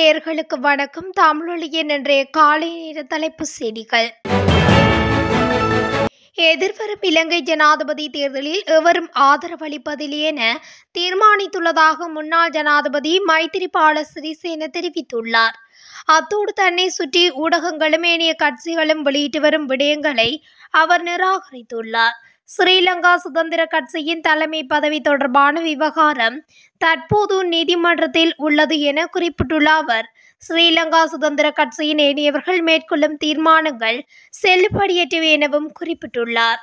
நேர்களுக்கு வணக்கம் தமிழொழியின் இன்றைய காலை நேர தலைப்பு செய்திகள் எதிர்வரும் இலங்கை ஜனாதிபதி தேர்தலில் எவரும் ஆதரவளிப்பதில் என தீர்மானித்துள்ளதாக முன்னாள் ஜனாதிபதி மைத்திரிபால சிறிசேன தெரிவித்துள்ளார் அத்தோடு தன்னை சுற்றி ஊடகங்களும் ஏனைய கட்சிகளும் வெளியிட்டு வரும் விடயங்களை அவர் நிராகரித்துள்ளார் ஸ்ரீலங்கா சுதந்திர கட்சியின் தலைமை பதவி தொடர்பான விவகாரம் தற்போது நீதிமன்றத்தில் உள்ளது என குறிப்பிட்டுள்ள அவர் ஸ்ரீலங்கா சுதந்திர கட்சியின் ஏனியவர்கள் மேற்கொள்ளும் தீர்மானங்கள் செல்லுபடியற்றவை எனவும் குறிப்பிட்டுள்ளார்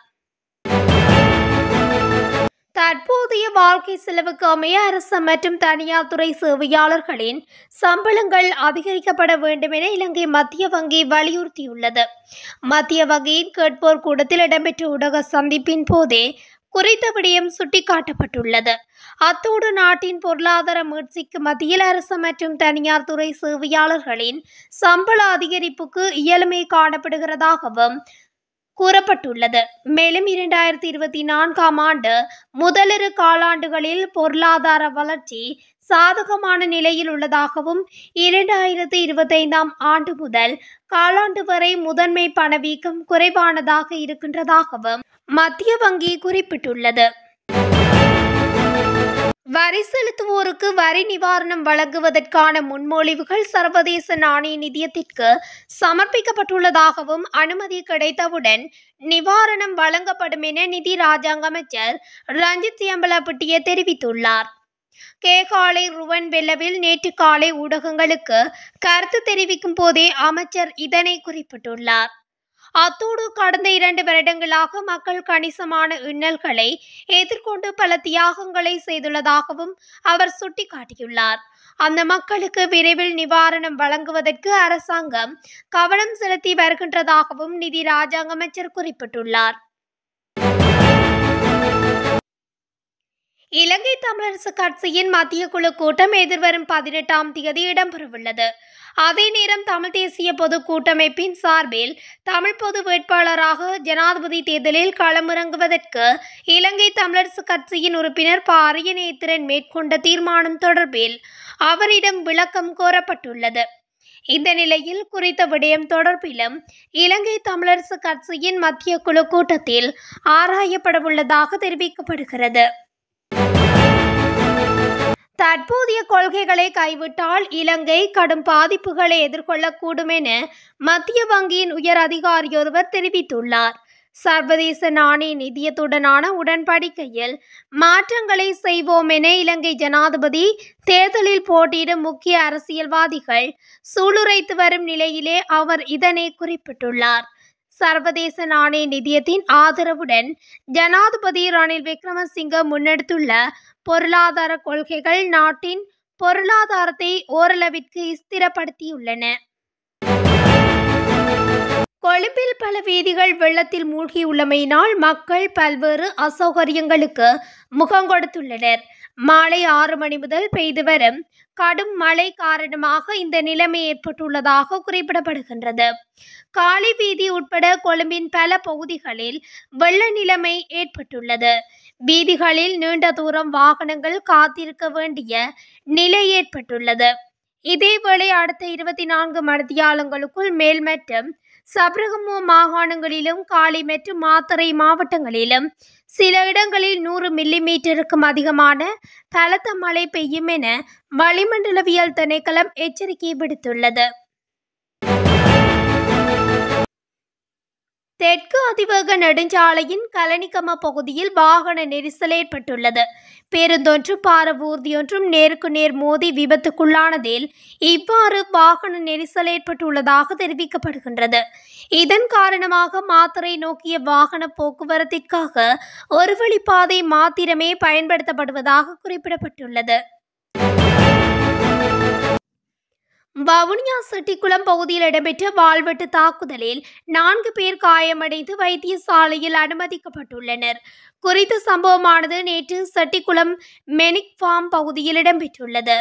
தற்போதைய வாழ்க்கை செலவுக்கு அமைய அரசு மற்றும் தனியார் துறை சேவையாளர்களின் சம்பளங்கள் அதிகரிக்கப்பட வேண்டும் என இலங்கை மத்திய வங்கி வலியுறுத்தியுள்ளது மத்திய வங்கியின் கேட்போர் கூடத்தில் இடம்பெற்ற ஊடக சந்திப்பின் போதே குறித்த விடயம் சுட்டிக்காட்டப்பட்டுள்ளது அத்தோடு நாட்டின் பொருளாதார மீட்சிக்கு மத்தியில் அரசு மற்றும் தனியார் துறை சேவையாளர்களின் சம்பள அதிகரிப்புக்கு இயலுமை காணப்படுகிறதாகவும் கூறப்பட்டுள்ளது மேலும் இரண்டாயிரத்தி இருபத்தி நான்காம் ஆண்டு முதலிரு காலாண்டுகளில் பொருளாதார வளர்ச்சி சாதகமான நிலையில் உள்ளதாகவும் இரண்டாயிரத்தி இருபத்தைந்தாம் ஆண்டு முதல் காலாண்டு வரை முதன்மை பணவீக்கம் குறைவானதாக இருக்கின்றதாகவும் மத்திய வங்கி குறிப்பிட்டுள்ளது வரி செலுத்துவோருக்கு வரி நிவாரணம் வழங்குவதற்கான முன்மொழிவுகள் சர்வதேச நாணய நிதியத்திற்கு சமர்ப்பிக்கப்பட்டுள்ளதாகவும் அனுமதி கிடைத்தவுடன் நிவாரணம் வழங்கப்படும் என நிதி ராஜாங்க அமைச்சர் ரஞ்சித் சியம்பலாபட்டிய தெரிவித்துள்ளார் கேகாலை ருவன் வெல்லவில் நேற்று காலை ஊடகங்களுக்கு கருத்து தெரிவிக்கும் போதே அமைச்சர் இதனை குறிப்பிட்டுள்ளார் அத்தோடு கடந்த இரண்டு வருடங்களாக மக்கள் கணிசமான இன்னல்களை எதிர்கொண்டு பல தியாகங்களை செய்துள்ளதாகவும் அவர் சுட்டிக்காட்டியுள்ளார் அந்த மக்களுக்கு விரைவில் நிவாரணம் வழங்குவதற்கு அரசாங்கம் கவனம் செலுத்தி வருகின்றதாகவும் நிதி ராஜாங்க அமைச்சர் குறிப்பிட்டுள்ளார் இலங்கை தமிழரசு கட்சியின் மத்திய குழு கூட்டம் எதிர்வரும் பதினெட்டாம் தேதி இடம்பெறவுள்ளது அதே நேரம் தமிழ் தேசிய பொது கூட்டமைப்பின் சார்பில் தமிழ் பொது வேட்பாளராக ஜனாதிபதி தேர்தலில் களமிறங்குவதற்கு இலங்கை தமிழரசு கட்சியின் உறுப்பினர் ப அரியநேத்திரன் மேற்கொண்ட தீர்மானம் தொடர்பில் அவரிடம் விளக்கம் கோரப்பட்டுள்ளது இந்த நிலையில் குறித்த விடயம் தொடர்பிலும் இலங்கை தமிழரசு கட்சியின் மத்திய குழு கூட்டத்தில் ஆராயப்படவுள்ளதாக தெரிவிக்கப்படுகிறது தற்போதைய கொள்கைகளை கைவிட்டால் இலங்கை கடும் பாதிப்புகளை எதிர்கொள்ளக்கூடும் என மத்திய வங்கியின் உயர் அதிகாரியொருவர் தெரிவித்துள்ளார் சர்வதேச நாணய நிதியத்துடனான உடன்படிக்கையில் மாற்றங்களை செய்வோம் என இலங்கை ஜனாதிபதி தேர்தலில் போட்டியிடும் முக்கிய அரசியல்வாதிகள் சூளுரைத்து வரும் நிலையிலே அவர் இதனை குறிப்பிட்டுள்ளார் சர்வதேச நாணய நிதியத்தின் ஆதரவுடன் ஜனாதிபதி ரணில் விக்ரமசிங்க முன்னெடுத்துள்ள பொருளாதார கொள்கைகள் நாட்டின் பொருளாதாரத்தை ஓரளவிற்கு ஸ்திரப்படுத்தியுள்ளன கொழும்பில் பல வீதிகள் வெள்ளத்தில் மூழ்கியுள்ளமையினால் மக்கள் பல்வேறு அசௌகரியங்களுக்கு முகம் கொடுத்துள்ளனர் மாலை ஆறு மணி முதல் பெய்து வரும் கடும் மழை காரணமாக இந்த நிலைமை ஏற்பட்டுள்ளதாக குறிப்பிடப்படுகின்றது காளி வீதி உட்பட கொழும்பின் பல பகுதிகளில் வெள்ள நிலைமை ஏற்பட்டுள்ளது வீதிகளில் நீண்ட தூரம் வாகனங்கள் காத்திருக்க வேண்டிய நிலை ஏற்பட்டுள்ளது இதேவேளை அடுத்த இருபத்தி நான்கு மணித்தியாலங்களுக்குள் மேல் சப்ரகமோ மாகாணங்களிலும் காலை மற்றும் மாத்தறை மாவட்டங்களிலும் சில இடங்களில் நூறு மில்லி மீட்டருக்கும் அதிகமான பலத்த மழை பெய்யும் என வளிமண்டலவியல் திணைக்களம் எச்சரிக்கை விடுத்துள்ளது தெற்கு அதிவேக நெடுஞ்சாலையின் கலனிக்கம பகுதியில் வாகன நெரிசல் ஏற்பட்டுள்ளது பேருந்தொன்றும் பார நேருக்கு நேர் மோதி விபத்துக்குள்ளானதில் இவ்வாறு வாகன நெரிசல் ஏற்பட்டுள்ளதாக தெரிவிக்கப்படுகின்றது இதன் காரணமாக மாத்திரை நோக்கிய வாகன போக்குவரத்திற்காக ஒரு வழிப்பாதை மாத்திரமே பயன்படுத்தப்படுவதாக குறிப்பிடப்பட்டுள்ளது வவுனியா செட்டிக்குளம் பகுதியில் இடம்பெற்ற வாள்வெட்டு தாக்குதலில் நான்கு பேர் காயமடைந்து வைத்தியசாலையில் அனுமதிக்கப்பட்டுள்ளனர் குறித்த சம்பவமானது நேற்று செட்டிக்குளம் மெனிக் ஃபார்ம் பகுதியில் இடம்பெற்றுள்ளது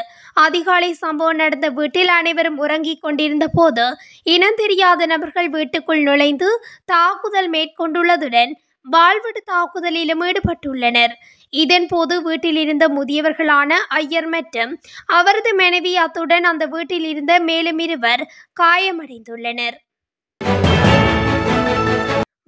அதிகாலை சம்பவம் நடந்த வீட்டில் அனைவரும் உறங்கிக் கொண்டிருந்த போது இனம் தெரியாத நபர்கள் வீட்டுக்குள் நுழைந்து தாக்குதல் மேற்கொண்டுள்ளதுடன் வாழ்வெட்டு தாக்குதலிலும் ஈடுபட்டுள்ளனர் இதன்போது வீட்டில் இருந்த முதியவர்களான ஐயர் மற்றும் அவரது மனைவி அத்துடன் அந்த வீட்டில் இருந்த மேலும் இருவர் காயமடைந்துள்ளனர்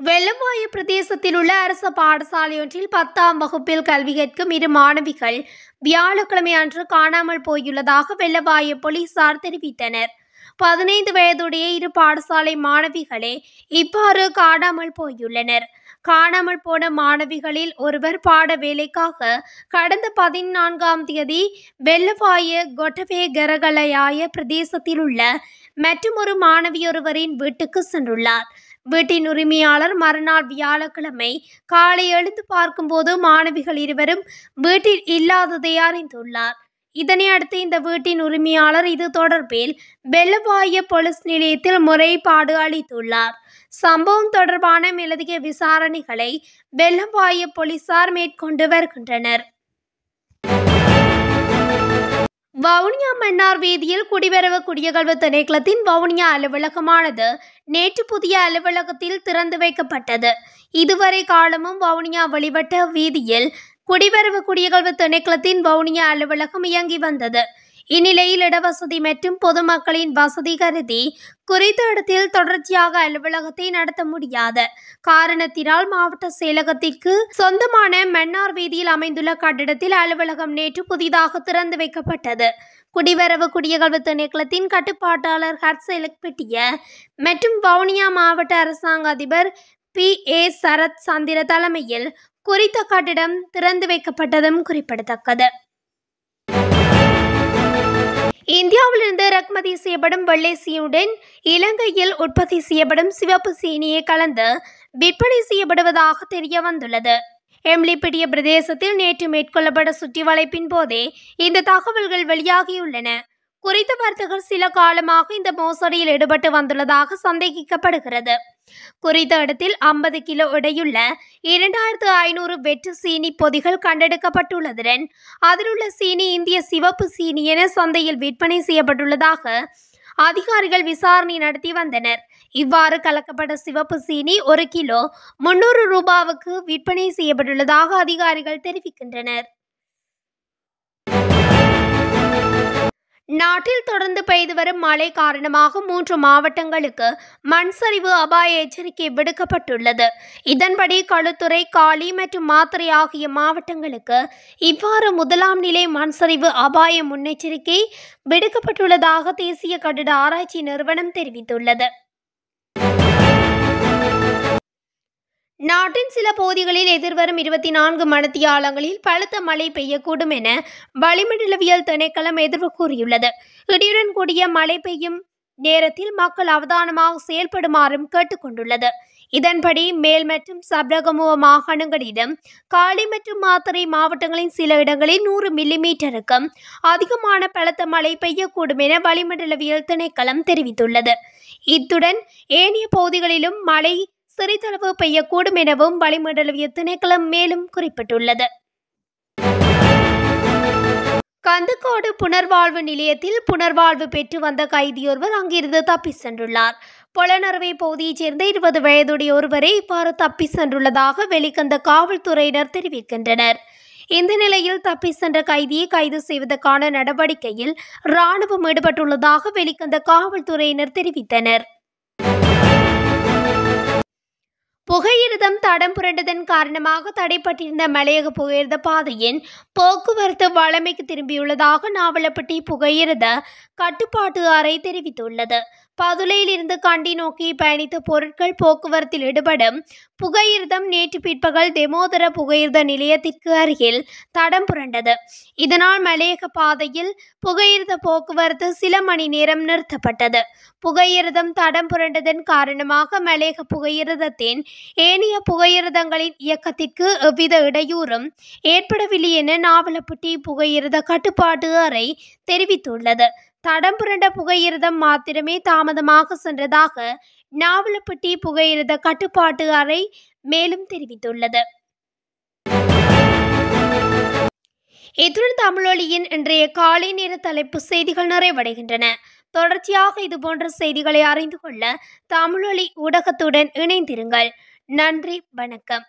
வெள்ளவாயு பிரதேசத்தில் உள்ள அரசு பாடசாலையொன்றில் பத்தாம் வகுப்பில் கல்வி கேட்கும் இரு மாணவிகள் வியாழக்கிழமை அன்று காணாமல் போயுள்ளதாக வெள்ளவாயு போலீசார் தெரிவித்தனர் பதினைந்து வயதுடைய இரு பாடசாலை மாணவிகளே இவ்வாறு காணாமல் போயுள்ளனர் காணாமல் போன மாணவிகளில் ஒருவர் பாட வேலைக்காக கடந்த பதினான்காம் தேதி வெள்ளவாய கொட்டவே கரகலையாய பிரதேசத்தில் உள்ள மற்றுமொரு மாணவியொருவரின் வீட்டுக்கு சென்றுள்ளார் வீட்டின் உரிமையாளர் மறுநாள் வியாழக்கிழமை காலை எழுந்து பார்க்கும்போது மாணவிகள் இருவரும் வீட்டில் இல்லாததை அறிந்துள்ளார் இதனை அடுத்து இந்த வீட்டின் உரிமையாளர் இது தொடர்பில் வெள்ளவாய போலீஸ் நிலையத்தில் முறைப்பாடு அளித்துள்ளார் சம்பவம் தொடர்பான மேலதிக விசாரணைகளை வெள்ளவாய போலீசார் மேற்கொண்டு வருகின்றனர் வவுனியா மன்னார் வீதியில் குடிவரவு குடியகல்வு திணைக்களத்தின் வவுனியா அலுவலகமானது நேற்று புதிய அலுவலகத்தில் திறந்து வைக்கப்பட்டது இதுவரை காலமும் வவுனியா வழிவட்ட வீதியில் குடிவரவு குடியகழ்வு திணைக்களத்தின் வவுனியா அலுவலகம் இயங்கி வந்தது இந்நிலையில் இடவசதி மற்றும் பொதுமக்களின் வசதி கருதி குறித்த இடத்தில் தொடர்ச்சியாக அலுவலகத்தை நடத்த முடியாது காரணத்தினால் மாவட்ட செயலகத்திற்கு சொந்தமான மன்னார் வீதியில் அமைந்துள்ள கட்டிடத்தில் அலுவலகம் நேற்று புதிதாக திறந்து வைக்கப்பட்டது குடிவரவு குடியகழ்வு திணைக்களத்தின் கட்டுப்பாட்டாளர் ஹர்செலக் பெட்டிய மற்றும் வவுனியா மாவட்ட அரசாங்க அதிபர் பி ஏ சரத் சந்திர தலைமையில் குறித்த கட்டிடம் திறந்து வைக்கப்பட்டதும் குறிப்பிடத்தக்கது இந்தியாவிலிருந்து ரக்மதி செய்யப்படும் வெள்ளை சீனுடன் இலங்கையில் உற்பத்தி செய்யப்படும் சிவப்பு சீனியை கலந்து விற்பனை செய்யப்படுவதாக தெரிய வந்துள்ளது எம்லிப்பிடிய பிரதேசத்தில் நேற்று மேற்கொள்ளப்பட்ட சுற்றி வளைப்பின் போதே இந்த தகவல்கள் வெளியாகியுள்ளன குறித்த வர்த்தகர் சில காலமாக இந்த மோசடியில் ஈடுபட்டு வந்துள்ளதாக சந்தேகிக்கப்படுகிறது குறித்த இடத்தில் ஐம்பது கிலோ எடையுள்ள இரண்டாயிரத்து ஐநூறு வெற்று சீனி பொதிகள் கண்டெடுக்கப்பட்டுள்ளதுடன் அதில் உள்ள சீனி இந்திய சிவப்பு சீனி என சந்தையில் விற்பனை செய்யப்பட்டுள்ளதாக அதிகாரிகள் விசாரணை நடத்தி வந்தனர் இவ்வாறு கலக்கப்பட்ட சிவப்பு சீனி ஒரு கிலோ முன்னூறு ரூபாவுக்கு விற்பனை செய்யப்பட்டுள்ளதாக அதிகாரிகள் தெரிவிக்கின்றனர் நாட்டில் தொடர்ந்து பெய்து வரும் மழை காரணமாக மூன்று மாவட்டங்களுக்கு மண் சரிவு அபாய எச்சரிக்கை விடுக்கப்பட்டுள்ளது இதன்படி களுத்துறை காலி மற்றும் மாத்திரை ஆகிய மாவட்டங்களுக்கு இவ்வாறு முதலாம் நிலை மண் சரிவு அபாய முன்னெச்சரிக்கை விடுக்கப்பட்டுள்ளதாக தேசிய கட்டிட ஆராய்ச்சி நிறுவனம் தெரிவித்துள்ளது நாட்டின் சில பகுதிகளில் எதிர்வரும் இருபத்தி நான்கு மணத்தியாலங்களில் பலத்த மழை பெய்யக்கூடும் என வளிமண்டலவியல் திணைக்களம் எதிர்வு கூறியுள்ளது இடியுடன் கூடிய மழை பெய்யும் நேரத்தில் மக்கள் அவதானமாக செயல்படுமாறும் கேட்டுக்கொண்டுள்ளது இதன்படி மேல் மற்றும் சப்ரகமுவ மாகாணங்களிலும் காலி மற்றும் மாத்தறை மாவட்டங்களின் சில இடங்களில் நூறு மில்லிமீட்டருக்கும் அதிகமான பலத்த மழை பெய்யக்கூடும் என வளிமண்டலவியல் திணைக்களம் தெரிவித்துள்ளது இத்துடன் ஏனைய பகுதிகளிலும் மழை சிறிதளவு பெய்யக்கூடும் எனவும் வளிமண்டலவிய திணைக்களம் மேலும் குறிப்பிட்டுள்ளது கந்துக்கோடு புனர்வாழ்வு நிலையத்தில் புனர்வாழ்வு பெற்று வந்த கைதியொருவர் அங்கிருந்து தப்பி சென்றுள்ளார் பொலனறுவை பகுதியைச் சேர்ந்த இருபது வயதுடைய ஒருவரை இவ்வாறு தப்பி சென்றுள்ளதாக வெளிக்கந்த காவல்துறையினர் தெரிவிக்கின்றனர் இந்த நிலையில் தப்பி சென்ற கைதியை கைது செய்வதற்கான நடவடிக்கையில் இராணுவம் ஈடுபட்டுள்ளதாக வெளிக்கந்த காவல்துறையினர் தெரிவித்தனர் புகையிரதம் தடம் புரண்டதன் காரணமாக தடைப்பட்டிருந்த மலையக புகையிரத பாதையின் போக்குவரத்து வளமைக்கு திரும்பியுள்ளதாக நாவலப்பட்டி புகையிரத கட்டுப்பாட்டு அறை தெரிவித்துள்ளது இருந்து கண்டி நோக்கி பயணித்த பொருட்கள் போக்குவரத்தில் ஈடுபடும் புகையிர்தம் நேற்று பிற்பகல் தெமோதர புகையிர்த நிலையத்திற்கு அருகில் தடம் புரண்டது இதனால் மலையக பாதையில் புகையிர்த போக்குவரத்து சில மணி நேரம் நிறுத்தப்பட்டது புகையிர்தம் தடம் புரண்டதன் காரணமாக மலையக புகையிரதத்தின் ஏனைய புகையிர்தங்களின் இயக்கத்திற்கு எவ்வித இடையூறும் ஏற்படவில்லை என நாவலப்பட்டி புகையிரத கட்டுப்பாட்டு அறை தெரிவித்துள்ளது தடம் புரண்ட புகையிரதம் மாத்திரமே தாமதமாக சென்றதாக நாவலப்பட்டி புகையிரத கட்டுப்பாட்டு அறை மேலும் தெரிவித்துள்ளது இத்துடன் தமிழொலியின் இன்றைய காலை நேர தலைப்பு செய்திகள் நிறைவடைகின்றன தொடர்ச்சியாக இது போன்ற செய்திகளை அறிந்து கொள்ள தமிழொலி ஊடகத்துடன் இணைந்திருங்கள் நன்றி வணக்கம்